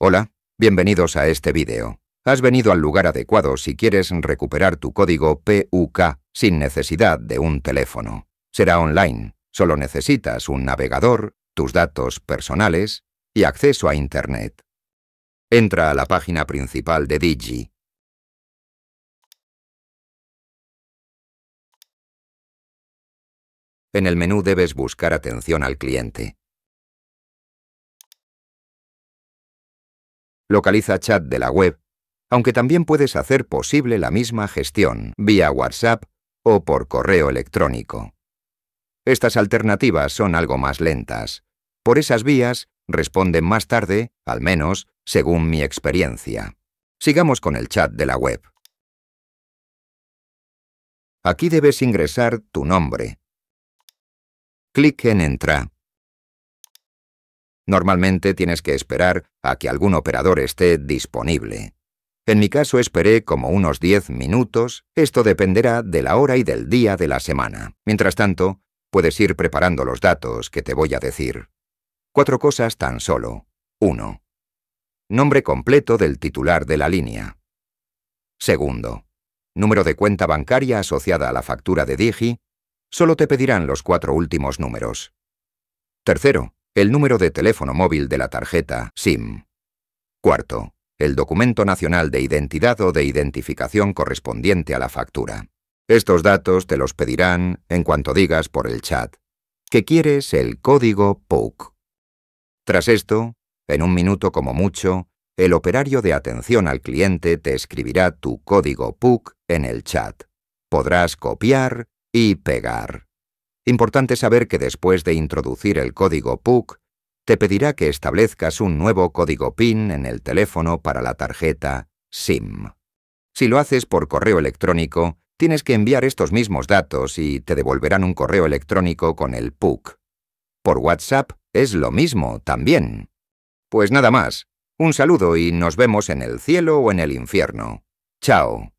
Hola, bienvenidos a este vídeo. Has venido al lugar adecuado si quieres recuperar tu código PUK sin necesidad de un teléfono. Será online, solo necesitas un navegador, tus datos personales y acceso a Internet. Entra a la página principal de Digi. En el menú debes buscar atención al cliente. Localiza chat de la web, aunque también puedes hacer posible la misma gestión vía WhatsApp o por correo electrónico. Estas alternativas son algo más lentas. Por esas vías responden más tarde, al menos, según mi experiencia. Sigamos con el chat de la web. Aquí debes ingresar tu nombre. Clic en Entra. Normalmente tienes que esperar a que algún operador esté disponible. En mi caso esperé como unos 10 minutos, esto dependerá de la hora y del día de la semana. Mientras tanto, puedes ir preparando los datos que te voy a decir. Cuatro cosas tan solo. 1. Nombre completo del titular de la línea. 2. Número de cuenta bancaria asociada a la factura de Digi. Solo te pedirán los cuatro últimos números. Tercero el número de teléfono móvil de la tarjeta SIM. Cuarto, el documento nacional de identidad o de identificación correspondiente a la factura. Estos datos te los pedirán en cuanto digas por el chat que quieres el código PUC. Tras esto, en un minuto como mucho, el operario de atención al cliente te escribirá tu código PUC en el chat. Podrás copiar y pegar. Importante saber que después de introducir el código PUC, te pedirá que establezcas un nuevo código PIN en el teléfono para la tarjeta SIM. Si lo haces por correo electrónico, tienes que enviar estos mismos datos y te devolverán un correo electrónico con el PUC. Por WhatsApp es lo mismo también. Pues nada más. Un saludo y nos vemos en el cielo o en el infierno. Chao.